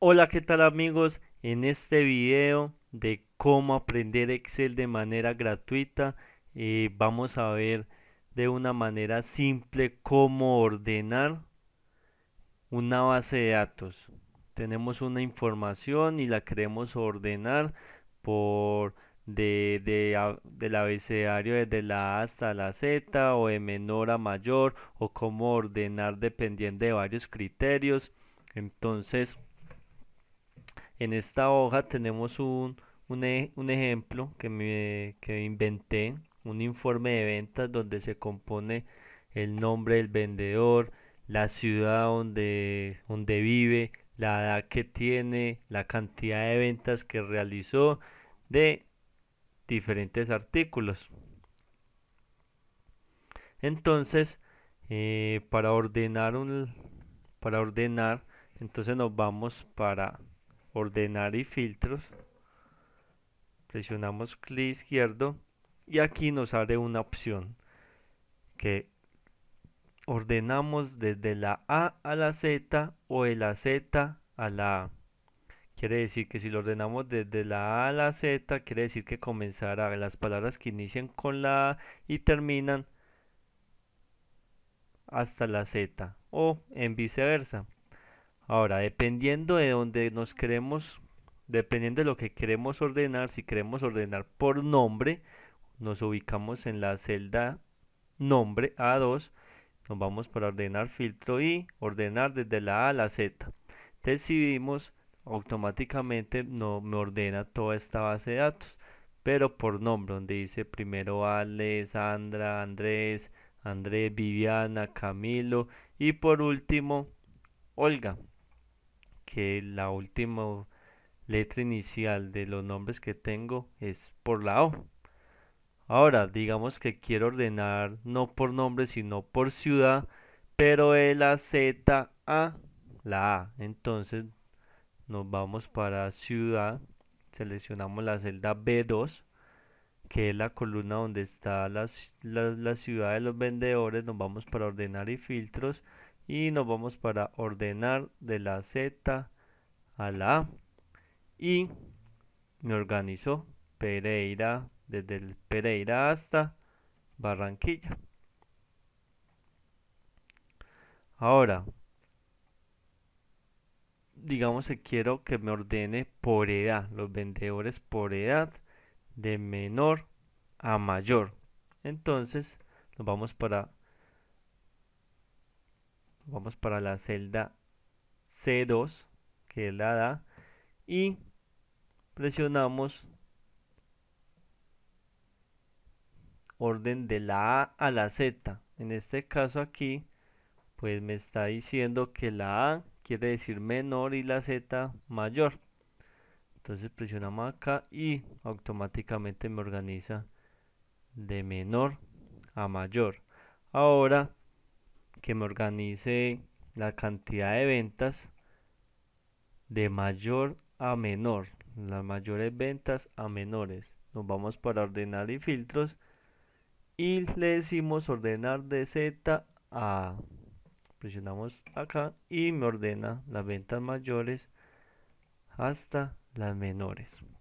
Hola, ¿qué tal amigos? En este video de cómo aprender Excel de manera gratuita, eh, vamos a ver de una manera simple cómo ordenar una base de datos. Tenemos una información y la queremos ordenar por de, de del abecedario desde la A hasta la Z o de menor a mayor o cómo ordenar dependiendo de varios criterios. Entonces, en esta hoja tenemos un, un, e, ejemplo que, me, inventé, un informe de ventas donde se compone el nombre del vendedor, la ciudad donde, donde vive, la edad que tiene, la cantidad de ventas que realizó de diferentes artículos. Entonces, eh, para ordenar un, para ordenar, entonces nos vamos para ordenar y filtros presionamos clic izquierdo y aquí nos abre una opción que ordenamos desde la A a la Z o de la Z a la A. Quiere decir que si lo ordenamos desde la A a la Z, quiere decir que comenzará las palabras que inician con la A y terminan hasta la Z o en viceversa. Ahora, dependiendo de donde nos queremos, dependiendo de lo que queremos ordenar, si queremos ordenar por nombre, nos ubicamos en la celda nombre A2, nos vamos para ordenar filtro y ordenar desde la A a la Z. entonces si vimos, automáticamente no me ordena toda esta base de datos, pero por nombre, donde dice primero Ale, Sandra, Andrés, Andrés, Viviana, Camilo y por último Olga que la última letra inicial de los nombres que tengo es por la O. Ahora, digamos que quiero ordenar no por nombre, sino por ciudad, pero es la Z A, la A. Entonces, nos vamos para ciudad, seleccionamos la celda B2, que es la columna donde está la, la ciudad de los vendedores, nos vamos para ordenar y filtros, y nos vamos para ordenar de la Z a la A y me organizó Pereira desde el Pereira hasta Barranquilla. Ahora, digamos que quiero que me ordene por edad, los vendedores por edad, de menor a mayor. Entonces, nos vamos para vamos para la celda C2, que es la A y presionamos orden de la A a la Z. En este caso aquí, pues me está diciendo que la A quiere decir menor y la Z mayor. Entonces presionamos acá y automáticamente me organiza de menor a mayor. Ahora que me organice la cantidad de ventas de mayor a menor. Las mayores ventas a menores. Nos vamos para ordenar y filtros. Y le decimos ordenar de Z a A. Presionamos acá y me ordena las ventas mayores hasta las menores.